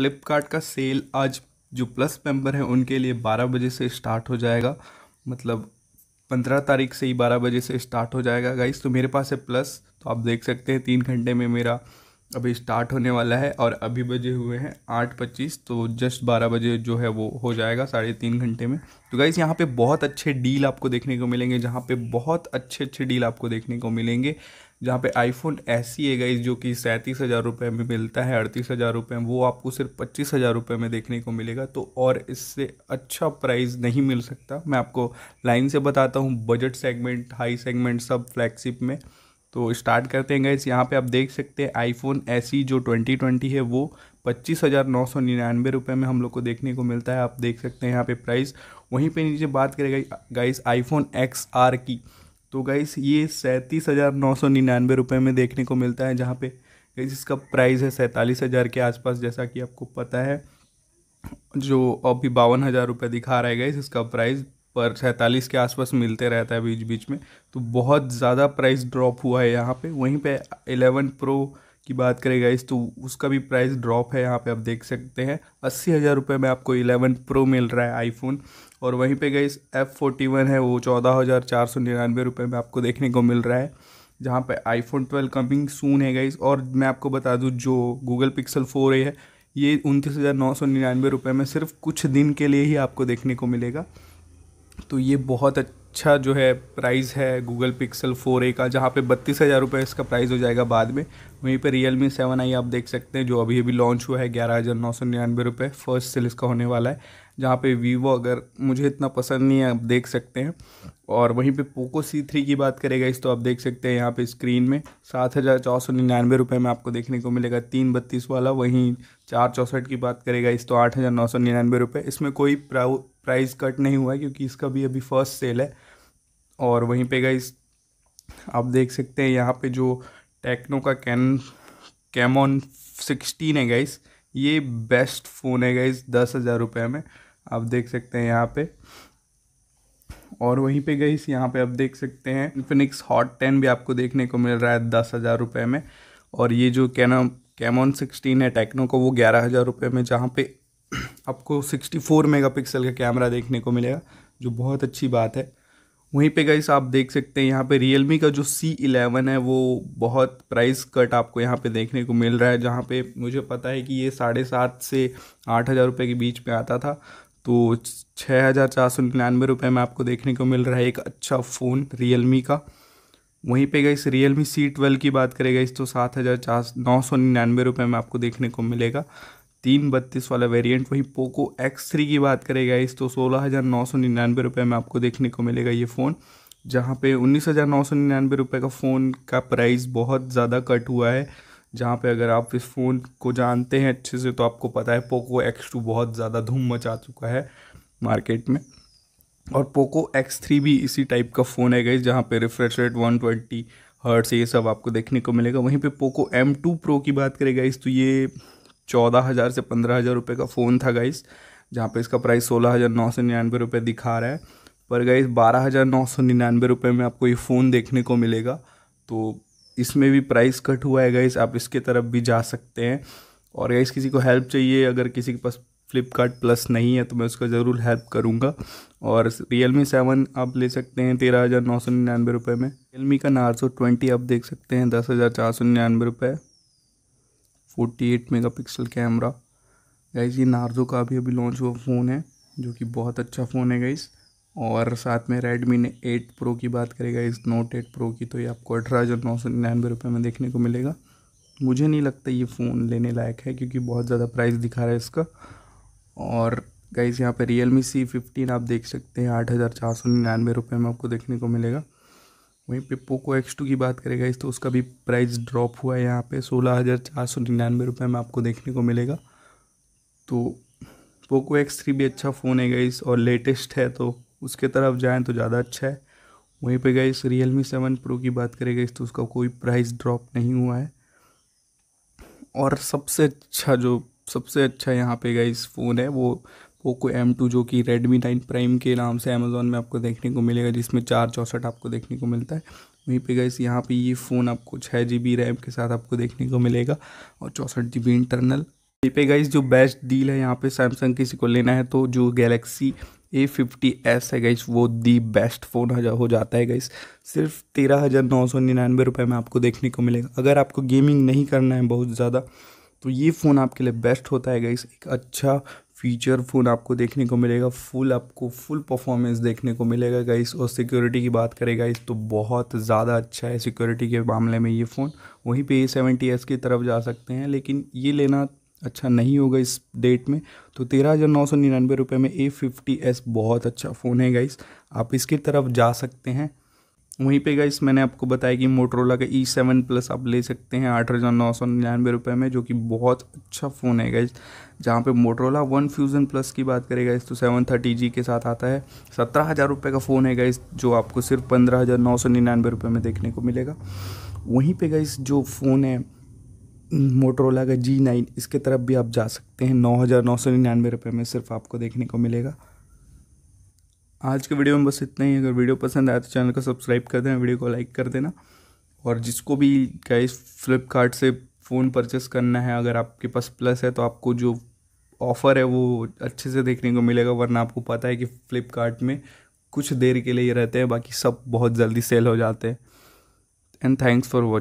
फ्लिपकार्ट का सेल आज जो प्लस मेंबर हैं उनके लिए बारह बजे से स्टार्ट हो जाएगा मतलब पंद्रह तारीख से ही बारह बजे से स्टार्ट हो जाएगा गाइस तो मेरे पास है प्लस तो आप देख सकते हैं तीन घंटे में मेरा अभी स्टार्ट होने वाला है और अभी बजे हुए हैं आठ पच्चीस तो जस्ट बारह बजे जो है वो हो जाएगा साढ़े तीन घंटे में तो गाइस यहाँ पे बहुत अच्छे डील आपको देखने को मिलेंगे जहाँ पे बहुत अच्छे अच्छे डील आपको देखने को मिलेंगे जहाँ पे आईफोन एस सी है गाइज जो कि सैंतीस हज़ार रुपये में मिलता है अड़तीस हज़ार रुपये में वो आपको सिर्फ पच्चीस हज़ार रुपये में देखने को मिलेगा तो और इससे अच्छा प्राइस नहीं मिल सकता मैं आपको लाइन से बताता हूँ बजट सेगमेंट हाई सेगमेंट सब फ्लैगशिप में तो स्टार्ट करते हैं गाइज यहाँ पे आप देख सकते हैं आईफोन एस जो 2020 है वो पच्चीस हज़ार नौ सौ निन्यानवे रुपये में हम लोग को देखने को मिलता है आप देख सकते हैं यहाँ पे प्राइस वहीं पे नीचे बात करेगा गाइस आईफोन एक्स आर की तो गाइस ये सैंतीस हज़ार नौ सौ निन्यानवे रुपये में देखने को मिलता है जहाँ पे गाइस इसका प्राइस है सैंतालीस हज़ार के आसपास जैसा कि आपको पता है जो अभी बावन हज़ार रुपये दिखा रहा है गाइस इसका प्राइस पर सैंतालीस के आसपास मिलते रहता है बीच बीच में तो बहुत ज़्यादा प्राइस ड्रॉप हुआ है यहाँ पे वहीं पे एलेवन प्रो की बात करें गाइस तो उसका भी प्राइस ड्रॉप है यहाँ पे आप देख सकते हैं अस्सी हज़ार रुपये में आपको इलेवन प्रो मिल रहा है आईफोन और वहीं पे गाइस एफ़ फोर्टी वन है वो चौदह हज़ार चार सौ निन्यानवे रुपये में आपको देखने को मिल रहा है जहाँ पे आईफोन ट्वेल्व कमिंग सून है गाइस और मैं आपको बता दूँ जो गूगल पिक्सल फोर है ये उनतीस हज़ार नौ सौ निन्यानवे रुपये में सिर्फ कुछ दिन के लिए ही आपको देखने को मिलेगा तो ये बहुत अच्छा अच्छा जो है प्राइस है गूगल पिक्सल फोर ए का जहाँ पे बत्तीस हज़ार रुपये इसका प्राइस हो जाएगा बाद में वहीं पे रियल मी सेवन आई आप देख सकते हैं जो अभी अभी लॉन्च हुआ है ग्यारह हज़ार नौ सौ निन्यानवे रुपये फर्स्ट सेल इसका होने वाला है जहाँ पे वीवो अगर मुझे इतना पसंद नहीं है आप देख सकते हैं और वहीं पे पोको सी थ्री की बात करेगा इस तो आप देख सकते हैं यहाँ पे स्क्रीन में सात हज़ार चार सौ निन्यानवे रुपये में आपको देखने को मिलेगा तीन बत्तीस वाला वहीं चार चौंसठ की बात करेगा इस तो आठ हज़ार नौ सौ निन्यानवे रुपये इसमें कोई प्राइस कट नहीं हुआ है क्योंकि इसका भी अभी फर्स्ट सेल है और वहीं पर गाइस आप देख सकते हैं यहाँ पर जो टेक्नो का कैन कैमोन सिक्सटीन है गाइस ये बेस्ट फ़ोन है गाइस दस हज़ार रुपये में आप देख सकते हैं यहाँ पे और वहीं पे गई यहाँ पे आप देख सकते हैं इन्फिनिक्स हॉट टेन भी आपको देखने को मिल रहा है दस हज़ार रुपये में और ये जो कैनो कैमोन सिक्सटीन है टेक्नो को वो ग्यारह हज़ार रुपये में जहाँ पे आपको सिक्सटी फोर मेगा पिक्सल का कैमरा देखने को मिलेगा जो बहुत अच्छी बात है वहीं पे गई आप देख सकते हैं यहाँ पे रियलमी का जो सी इलेवन है वो बहुत प्राइस कट आपको यहाँ पे देखने को मिल रहा है जहाँ पे मुझे पता है कि ये साढ़े सात से आठ हज़ार रुपये के बीच में आता था तो छः हज़ार चार सौ निन्यानवे रुपये में आपको देखने को मिल रहा है एक अच्छा फ़ोन मी का वहीं पे रियल मी सी ट्वेल्व की बात करें इस तो सात हज़ार चार नौ सौ निन्यानवे रुपये में आपको देखने को मिलेगा तीन बत्तीस वाला वेरिएंट वहीं पोको एक्स थ्री की बात करें इस तो सोलह हज़ार नौ सौ निन्यानवे रुपये में आपको देखने को मिलेगा ये फ़ोन जहाँ पे उन्नीस हज़ार नौ सौ निन्यानवे रुपये का फ़ोन का प्राइस बहुत ज़्यादा कट हुआ है जहाँ पे अगर आप इस फ़ोन को जानते हैं अच्छे से तो आपको पता है पोको एक्स टू बहुत ज़्यादा धूम मचा चुका है मार्केट में और पोको एक्स थ्री भी इसी टाइप का फ़ोन है गई जहाँ पे refresh rate one twenty hertz ये सब आपको देखने को मिलेगा वहीं पे पोको एम टू प्रो की बात करें गाइस तो ये चौदह हज़ार से पंद्रह हज़ार रुपये का फ़ोन था गाइस जहाँ पे इसका प्राइस सोलह हज़ार नौ सौ निन्यानवे रुपये दिखा रहा है पर गाइस बारह हज़ार नौ सौ निन्यानवे रुपये में आपको ये फ़ोन देखने को मिलेगा तो इसमें भी प्राइस कट हुआ है गाइस आप इसके तरफ भी जा सकते हैं और गाइस किसी को हेल्प चाहिए अगर किसी के पास फ्लिपकार्ट प्लस नहीं है तो मैं उसका ज़रूर हेल्प करूँगा और रियल मी सेवन आप ले सकते हैं तेरह हज़ार नौ सौ निन्यानवे रुपये में रियल मी का नार्सो ट्वेंटी आप देख सकते हैं दस हज़ार चार सौ निन्यानवे रुपये forty eight megapixel camera guys ये नार्जो का भी अभी लॉन्च हुआ फ़ोन है जो कि बहुत अच्छा फ़ोन है गाइज़ और साथ में Redmi ने एट प्रो की बात करेगा इस नोट एट प्रो की तो ये आपको अठारह हज़ार नौ सौ निन्यानवे रुपये में देखने को मिलेगा मुझे नहीं लगता ये फ़ोन लेने लायक है क्योंकि बहुत ज़्यादा प्राइस दिखा रहा है इसका और गाइस यहाँ पे रियल मी सी फिफ्टीन आप देख सकते हैं आठ हज़ार चार सौ निन्यानवे रुपये में आपको देखने को मिलेगा वहीं पे पोको एक्स टू की बात करेगा इस तो उसका भी प्राइस ड्रॉप हुआ है यहाँ पे सोलह हज़ार चार सौ निन्यानवे रुपये में आपको देखने को मिलेगा तो पोको एक्स थ्री भी अच्छा फ़ोन है गाइस और लेटेस्ट है तो उसके तरफ जाएँ तो ज़्यादा अच्छा है वहीं पर गए रियल मी सेवन प्रो की बात करें गई तो उसका कोई प्राइस ड्रॉप नहीं हुआ है और सबसे अच्छा जो सबसे अच्छा यहाँ पे गई फ़ोन है वो पोको एम टू जो कि रेडमी नाइन प्राइम के नाम से अमेज़ोन में आपको देखने को मिलेगा जिसमें चार चौंसठ आपको देखने को मिलता है वहीं पे गई यहाँ पे ये फ़ोन आपको छः जी बी रैम के साथ आपको देखने को मिलेगा और चौंसठ जी बी इंटरनल पे गाइज जो बेस्ट डील है यहाँ पे सैमसंग किसी को लेना है तो जो गैलेक्सी ए फिफ्टी एस है गाइस वो दी बेस्ट फ़ोन हो जाता है गाइस सिर्फ तेरह हज़ार नौ सौ निन्यानवे रुपये में आपको देखने को मिलेगा अगर आपको गेमिंग नहीं करना है बहुत ज़्यादा तो ये फ़ोन आपके लिए बेस्ट होता है गाइस एक अच्छा फीचर फ़ोन आपको देखने को मिलेगा फुल आपको फुल परफॉर्मेंस देखने को मिलेगा गाइस और सिक्योरिटी की बात करें गाइस तो बहुत ज़्यादा अच्छा है सिक्योरिटी के मामले में ये फ़ोन वहीं पे ए सेवेंटी एस की तरफ जा सकते हैं लेकिन ये लेना अच्छा नहीं होगा इस डेट में तो तेरह हज़ार नौ सौ निन्यानवे रुपये में ए फिफ्टी एस बहुत अच्छा फ़ोन है गाइस आप इसकी तरफ जा सकते हैं वहीं पे गाइस मैंने आपको बताया कि मोटरोला का ई सेवन प्लस आप ले सकते हैं आठ हज़ार नौ सौ निन्यानवे रुपये में जो कि बहुत अच्छा फ़ोन है गाइस जहाँ पे मोटरोला वन फ्यूज़न प्लस की बात करेगा इस तो सेवन थर्टी जी के साथ आता है सत्रह हज़ार रुपये का फ़ोन है गाइस जो आपको सिर्फ पंद्रह हज़ार नौ सौ निन्यानवे रुपये में देखने को मिलेगा वहीं पर गाइस जो फ़ोन है मोटरोला का जी नाइन इसके तरफ भी आप जा सकते हैं नौ हज़ार नौ सौ निन्यानवे रुपये में सिर्फ आपको देखने को मिलेगा आज के वीडियो में बस इतना ही अगर वीडियो पसंद आया तो चैनल को सब्सक्राइब कर देना वीडियो को लाइक कर देना और जिसको भी गाइस फ्लिपकार्ट से फ़ोन परचेस करना है अगर आपके पास प्लस है तो आपको जो ऑफ़र है वो अच्छे से देखने को मिलेगा वरना आपको पता है कि फ़्लिपकार्ट में कुछ देर के लिए रहते हैं बाकी सब बहुत जल्दी सेल हो जाते हैं एंड थैंक्स फॉर वॉच